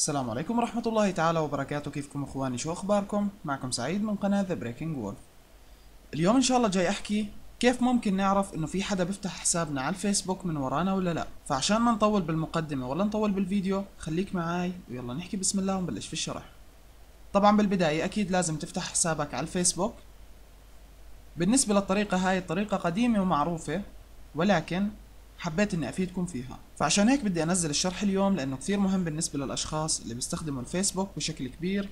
السلام عليكم ورحمة الله تعالى وبركاته كيفكم اخواني شو اخباركم معكم سعيد من قناة ذا Breaking وولف اليوم ان شاء الله جاي احكي كيف ممكن نعرف انه في حدا بيفتح حسابنا على الفيسبوك من ورانا ولا لا فعشان ما نطول بالمقدمة ولا نطول بالفيديو خليك معاي ويلا نحكي بسم الله ونبلش في الشرح طبعا بالبداية اكيد لازم تفتح حسابك على الفيسبوك بالنسبة للطريقة هاي الطريقة قديمة ومعروفة ولكن حبيت اني افيدكم فيها فعشان هيك بدي انزل الشرح اليوم لانه كثير مهم بالنسبه للاشخاص اللي بيستخدموا الفيسبوك بشكل كبير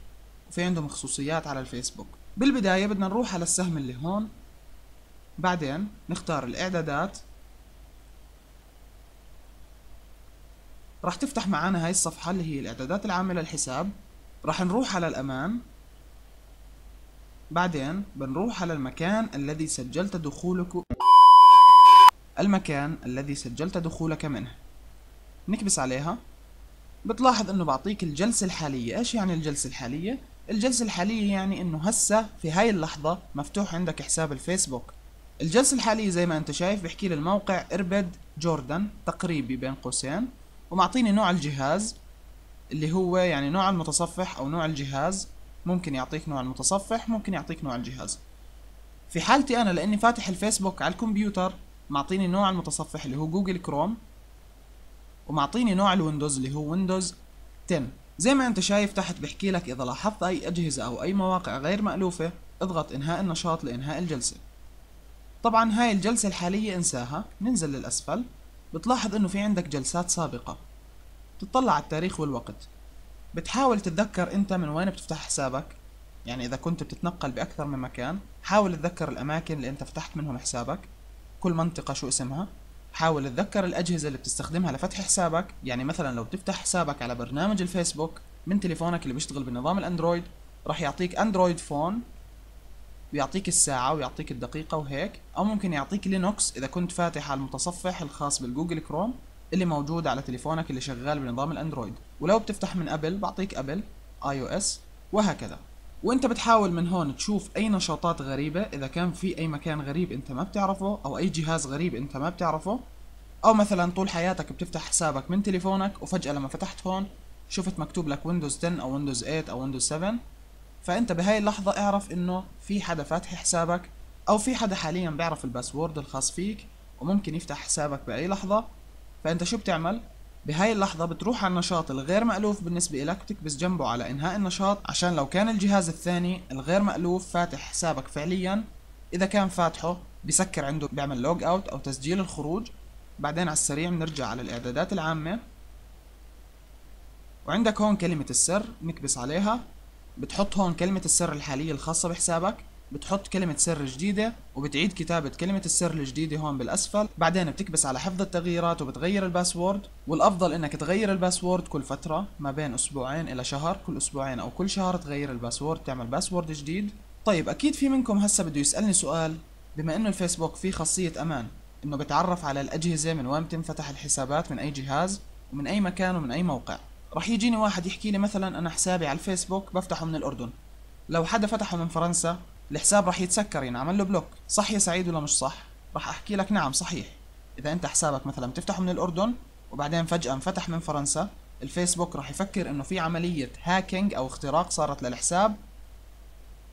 وفي عندهم خصوصيات على الفيسبوك بالبدايه بدنا نروح على السهم اللي هون بعدين نختار الاعدادات راح تفتح معنا هاي الصفحة اللي هي الإعدادات العامة للحساب راح نروح على الأمان بعدين بنروح على المكان الذي سجلت دخولك المكان الذي سجلت دخولك منه نكبس عليها بتلاحظ انه بعطيك الجلسة الحالية ايش يعني الجلسة الحالية؟ الجلسة الحالية يعني انه هسه في هاي اللحظة مفتوح عندك حساب الفيسبوك الجلسة الحالية زي ما انت شايف بحكي لي الموقع اربد جوردن تقريبي بين قوسين ومعطيني نوع الجهاز اللي هو يعني نوع المتصفح او نوع الجهاز ممكن يعطيك نوع المتصفح ممكن يعطيك نوع الجهاز في حالتي انا لاني فاتح الفيسبوك على الكمبيوتر معطيني نوع المتصفح اللي هو جوجل كروم ومعطيني نوع الويندوز اللي هو ويندوز 10 زي ما انت شايف تحت بحكي لك اذا لاحظت اي اجهزة او اي مواقع غير مألوفة اضغط انهاء النشاط لانهاء الجلسة طبعا هاي الجلسة الحالية انساها ننزل للاسفل بتلاحظ انه في عندك جلسات سابقة بتطلع على التاريخ والوقت بتحاول تتذكر انت من وين بتفتح حسابك يعني اذا كنت بتتنقل باكثر من مكان حاول تذكر الاماكن اللي انت فتحت منهم حسابك كل منطقة شو اسمها حاول تذكر الأجهزة اللي بتستخدمها لفتح حسابك يعني مثلا لو بتفتح حسابك على برنامج الفيسبوك من تليفونك اللي بيشتغل بنظام الأندرويد راح يعطيك أندرويد فون ويعطيك الساعة ويعطيك الدقيقة وهيك أو ممكن يعطيك لينوكس إذا كنت فاتح على المتصفح الخاص بالجوجل كروم اللي موجود على تليفونك اللي شغال بنظام الأندرويد ولو بتفتح من أبل بعطيك أبل آي أو إس وهكذا وانت بتحاول من هون تشوف اي نشاطات غريبة اذا كان في اي مكان غريب انت ما بتعرفه او اي جهاز غريب انت ما بتعرفه او مثلا طول حياتك بتفتح حسابك من تليفونك وفجأة لما فتحت هون شفت مكتوب لك ويندوز 10 او ويندوز 8 او ويندوز 7 فانت بهاي اللحظة اعرف انه في حدا فاتح حسابك او في حدا حاليا بيعرف الباسورد الخاص فيك وممكن يفتح حسابك باي لحظة فانت شو بتعمل بهاي اللحظة بتروح على النشاط الغير مألوف بالنسبة إلك بتكبس جنبه على إنهاء النشاط عشان لو كان الجهاز الثاني الغير مألوف فاتح حسابك فعليا إذا كان فاتحه بسكر عنده بيعمل لوج أوت أو تسجيل الخروج بعدين على السريع بنرجع على الإعدادات العامة وعندك هون كلمة السر نكبس عليها بتحط هون كلمة السر الحالية الخاصة بحسابك بتحط كلمة سر جديدة وبتعيد كتابة كلمة السر الجديدة هون بالأسفل بعدين بتكبس على حفظ التغييرات وبتغير الباسورد والأفضل إنك تغير الباسورد كل فترة ما بين أسبوعين إلى شهر كل أسبوعين أو كل شهر تغير الباسورد تعمل باسورد جديد طيب أكيد في منكم هسا بده يسألني سؤال بما إنه الفيسبوك فيه خاصية أمان إنه بتعرف على الأجهزة من وين بتنفتح الحسابات من أي جهاز ومن أي مكان ومن أي موقع رح يجيني واحد يحكي لي مثلا أنا حسابي على الفيسبوك بفتحه من الأردن لو حدا فتحه من فرنسا الحساب راح يتسكر ينعمل يعني، له بلوك صح يا سعيد ولا مش صح راح احكي لك نعم صحيح اذا انت حسابك مثلا بتفتحه من الاردن وبعدين فجاه انفتح من فرنسا الفيسبوك راح يفكر انه في عمليه هاكينج او اختراق صارت للحساب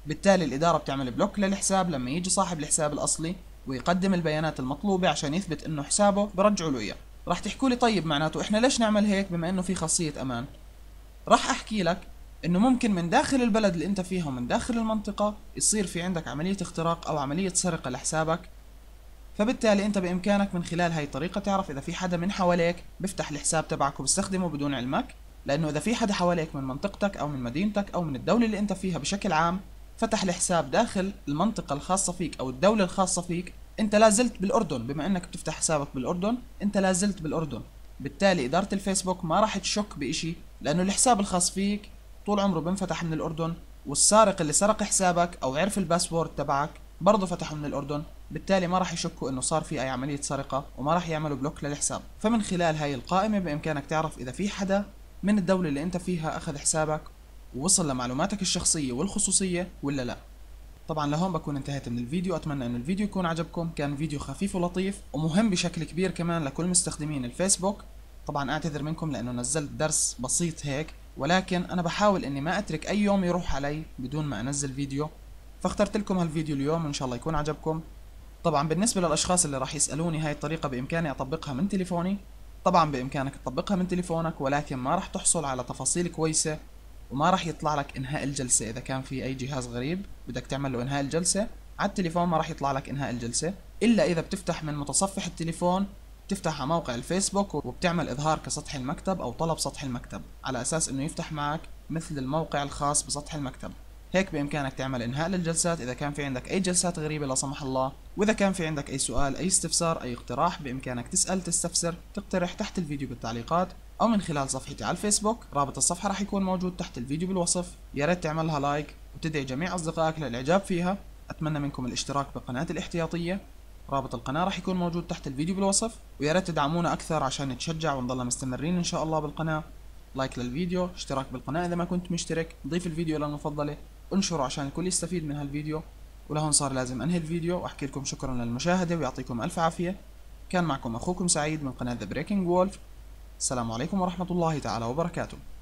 بالتالي الاداره بتعمل بلوك للحساب لما يجي صاحب الحساب الاصلي ويقدم البيانات المطلوبه عشان يثبت انه حسابه برجعوا له اياه راح تحكوا لي طيب معناته احنا ليش نعمل هيك بما انه في خاصيه امان راح احكي لك انه ممكن من داخل البلد اللي انت فيها ومن داخل المنطقة يصير في عندك عملية اختراق او عملية سرقة لحسابك فبالتالي انت بامكانك من خلال هاي الطريقة تعرف اذا في حدا من حواليك بيفتح الحساب تبعك وبيستخدمه بدون علمك لانه اذا في حدا حواليك من منطقتك او من مدينتك او من الدولة اللي انت فيها بشكل عام فتح الحساب داخل المنطقة الخاصة فيك او الدولة الخاصة فيك انت لازلت بالاردن بما انك بتفتح حسابك بالاردن انت لازلت بالاردن بالتالي ادارة الفيسبوك ما راح تشك بإشي لانه الحساب الخاص فيك طول عمره بنفتح من الأردن والسارق اللي سرق حسابك أو عرف الباسبورد تبعك برضه فتحوا من الأردن بالتالي ما راح يشكوا انه صار في اي عمليه سرقه وما راح يعملوا بلوك للحساب فمن خلال هاي القائمه بامكانك تعرف اذا في حدا من الدوله اللي انت فيها اخذ حسابك ووصل لمعلوماتك الشخصيه والخصوصيه ولا لا طبعا لهون بكون انتهيت من الفيديو اتمنى انه الفيديو يكون عجبكم كان فيديو خفيف ولطيف ومهم بشكل كبير كمان لكل مستخدمين الفيسبوك طبعا اعتذر منكم لانه نزلت درس بسيط هيك ولكن انا بحاول اني ما اترك اي يوم يروح علي بدون ما انزل فيديو فاخترت لكم هالفيديو اليوم وان شاء الله يكون عجبكم طبعا بالنسبه للاشخاص اللي راح يسالوني هاي الطريقه بامكاني اطبقها من تليفوني طبعا بامكانك تطبقها من تليفونك ولكن ما راح تحصل على تفاصيل كويسه وما راح يطلع لك انهاء الجلسه اذا كان في اي جهاز غريب بدك تعمل له انهاء الجلسه على التليفون ما راح يطلع لك انهاء الجلسه الا اذا بتفتح من متصفح التليفون بتفتح على موقع الفيسبوك وبتعمل اظهار كسطح المكتب او طلب سطح المكتب على اساس انه يفتح معك مثل الموقع الخاص بسطح المكتب هيك بامكانك تعمل انهاء للجلسات اذا كان في عندك اي جلسات غريبه لا سمح الله واذا كان في عندك اي سؤال اي استفسار اي اقتراح بامكانك تسال تستفسر تقترح تحت الفيديو بالتعليقات او من خلال صفحتي على الفيسبوك رابط الصفحه راح يكون موجود تحت الفيديو بالوصف يا ريت تعملها لايك وتدعي جميع اصدقائك للاعجاب فيها اتمنى منكم الاشتراك بقناه الاحتياطيه رابط القناة راح يكون موجود تحت الفيديو بالوصف ويا ريت تدعمونا أكثر عشان نتشجع ونضلنا مستمرين إن شاء الله بالقناة لايك للفيديو اشتراك بالقناة إذا ما كنت مشترك ضيف الفيديو إلى المفضلة انشره عشان الكل يستفيد من هالفيديو ولهون صار لازم أنهي الفيديو وأحكي لكم شكرا للمشاهدة ويعطيكم ألف عافية كان معكم أخوكم سعيد من قناة ذا بريكنج وولف السلام عليكم ورحمة الله تعالى وبركاته